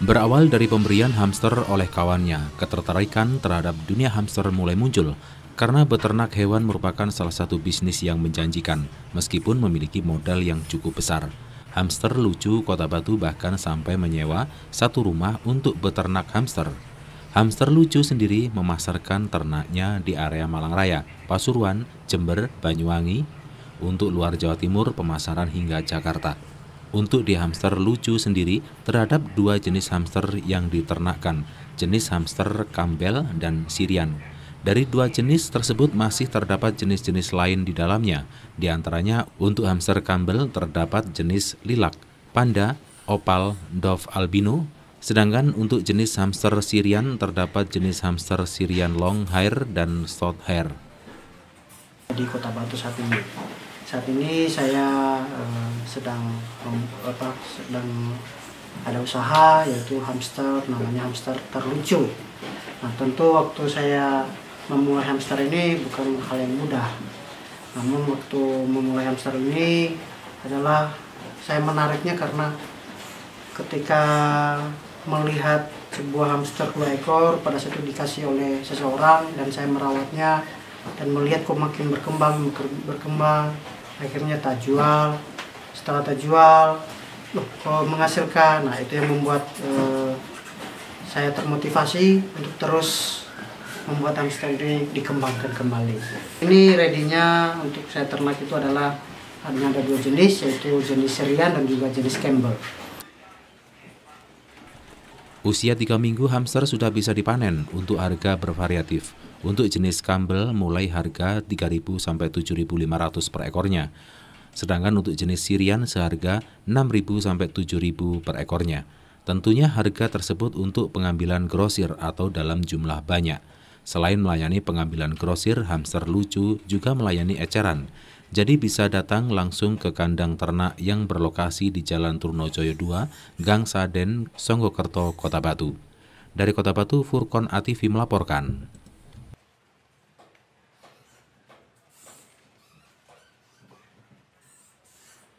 Berawal dari pemberian hamster oleh kawannya, ketertarikan terhadap dunia hamster mulai muncul karena beternak hewan merupakan salah satu bisnis yang menjanjikan, meskipun memiliki modal yang cukup besar. Hamster lucu Kota Batu bahkan sampai menyewa satu rumah untuk beternak hamster. Hamster lucu sendiri memasarkan ternaknya di area Malang Raya, Pasuruan, Jember, Banyuwangi, untuk luar Jawa Timur pemasaran hingga Jakarta untuk di hamster lucu sendiri terhadap dua jenis hamster yang diternakkan, jenis hamster Campbell dan Sirian. Dari dua jenis tersebut masih terdapat jenis-jenis lain di dalamnya, di antaranya untuk hamster Campbell terdapat jenis lilac, panda, opal, dove albino, sedangkan untuk jenis hamster Sirian terdapat jenis hamster Sirian long hair dan short hair. Di Kota Batu Satu saat ini saya uh, sedang um, apa sedang ada usaha yaitu hamster namanya hamster terlucu. Nah tentu waktu saya memulai hamster ini bukan hal yang mudah. Namun waktu memulai hamster ini adalah saya menariknya karena ketika melihat sebuah hamster dua ekor pada saat itu dikasih oleh seseorang dan saya merawatnya dan melihat kok makin berkembang berkembang akhirnya tak jual setelah tak jual loh kok menghasilkan nah itu yang membuat eh, saya termotivasi untuk terus membuat hamster ini dikembangkan kembali ini readynya untuk saya ternak itu adalah hanya ada dua jenis yaitu jenis serian dan juga jenis Campbell Usia tiga minggu hamster sudah bisa dipanen untuk harga bervariatif. Untuk jenis kambel mulai harga 3.000 sampai 7.500 per ekornya. Sedangkan untuk jenis Sirian seharga 6.000 sampai 7.000 per ekornya. Tentunya harga tersebut untuk pengambilan grosir atau dalam jumlah banyak. Selain melayani pengambilan grosir, hamster lucu juga melayani eceran. Jadi bisa datang langsung ke kandang ternak yang berlokasi di Jalan Turnojoyo 2, Gang Saden, Songgokerto, Kota Batu. Dari Kota Batu, Furkon ATV melaporkan.